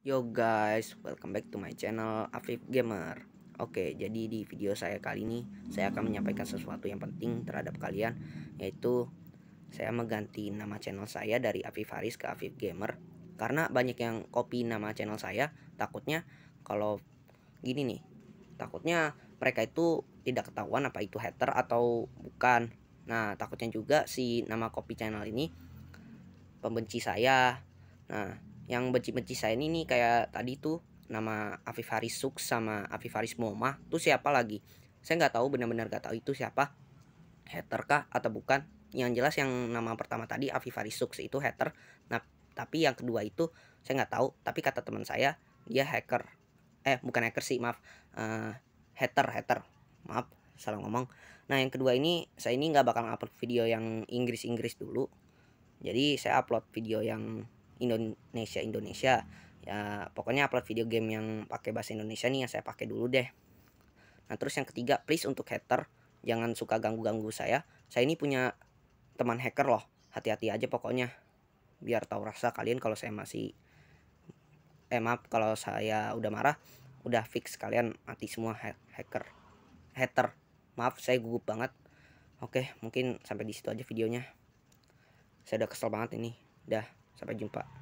Yo guys, welcome back to my channel Afif Gamer. Oke, jadi di video saya kali ini saya akan menyampaikan sesuatu yang penting terhadap kalian yaitu saya mengganti nama channel saya dari Afif Haris ke Afif Gamer karena banyak yang copy nama channel saya, takutnya kalau gini nih. Takutnya mereka itu tidak ketahuan apa itu hater atau bukan. Nah, takutnya juga si nama copy channel ini pembenci saya. Nah, yang benci-benci saya ini nih kayak tadi tuh nama Afif Haris Suk sama Afif Haris Moma tuh siapa lagi saya nggak tahu benar-benar nggak tahu itu siapa hater kah atau bukan yang jelas yang nama pertama tadi Afif Haris Suk itu hater nah tapi yang kedua itu saya nggak tahu tapi kata teman saya dia hacker eh bukan hacker sih maaf uh, hater hater maaf salah ngomong nah yang kedua ini saya ini nggak bakal upload video yang Inggris Inggris dulu jadi saya upload video yang Indonesia Indonesia ya pokoknya upload video game yang pakai bahasa Indonesia nih yang saya pakai dulu deh nah terus yang ketiga please untuk hater jangan suka ganggu-ganggu saya saya ini punya teman hacker loh hati-hati aja pokoknya biar tahu rasa kalian kalau saya masih eh maaf kalau saya udah marah udah fix kalian mati semua hacker hater maaf saya gugup banget oke mungkin sampai di situ aja videonya saya udah kesel banget ini dah Sampai jumpa.